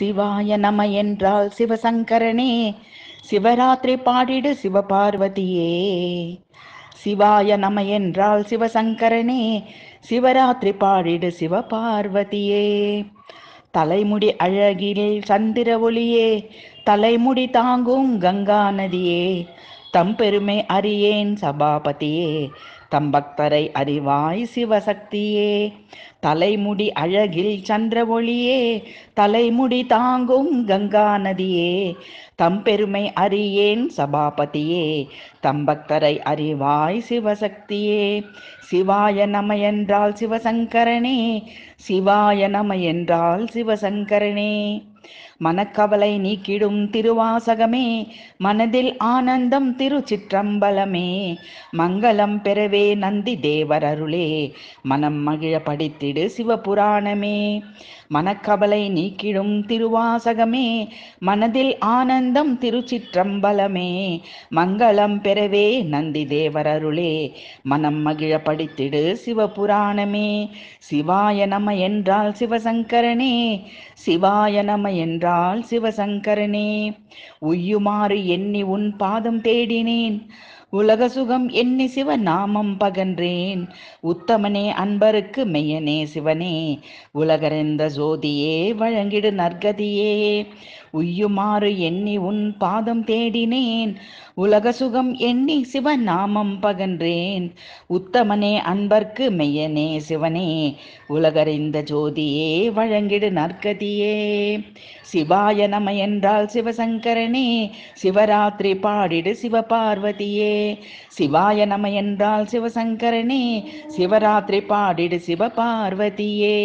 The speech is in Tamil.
சிவாய நம என்றால் சிவசங்கரனே சிவராத்திரி பாடிடு சிவபார்வதியே சிவாய நம என்றால் சிவசங்கரனே சிவராத்திரி பாடிடு சிவபார்வதியே தலைமுடி அழகில் சந்திர ஒளியே தலைமுடி தாங்கும் கங்கா நதியே தம்பெருமை அறியேன் சபாபதியே தம் பக்தரை அறிவாய் சிவசக்தியே தலைமுடி அழகில் சந்திர ஒளியே தலைமுடி தாங்கும் கங்கா நதியே தம்பெருமை அறியேன் சபாபதியே தம்பக்தரை அறிவாய் சிவசக்தியே சிவாய நம என்றால் சிவசங்கரனே சிவாய நம என்றால் சிவசங்கரனே மனக்கவலை நீக்கிடும் திருவாசகமே மனதில் ஆனந்தம் திருச்சிற்றம்பலமே மங்களம் பெறவே நந்தி தேவரருளே மனம் மகிழ படித்திடு சிவபுராணமே மனக்கவலை நீக்கிடும் திருவாசகமே மனதில் ஆனந்த திருவேந்தம் திருச்சிற்றம்பலமே மங்களம் பெறவே நந்தி தேவரருளே மனம் மகிழ படித்திடு சிவபுராணமே சிவாய நம என்றால் சிவசங்கரனே சிவாய நம என்றால் சிவசங்கரனே உய்யுமாறு எண்ணி உன் பாதம் தேடினேன் உலக சுகம் எண்ணி நாமம் பகன்றேன் உத்தமனே அன்பருக்கு மெய்யனே சிவனே உலகரெந்த ஜோதியே வழங்கிடு நற்கதியே உய்யுமாறு எண்ணி உன் பாதம் தேடினேன் உலக சுகம் எண்ணி நாமம் பகன்றேன் உத்தமனே அன்பர்க்கு மெய்யனே சிவனே உலகறிந்த ஜோதியே வழங்கிடு நற்கதியே சிவாய நம என்றால் சிவசங்கரனே சிவராத்திரி பாடிடு சிவபார்வதியே சிவாய நம என்றால் சிவசங்கரனே சிவராத்திரி பாடிடு சிவபார்வதியே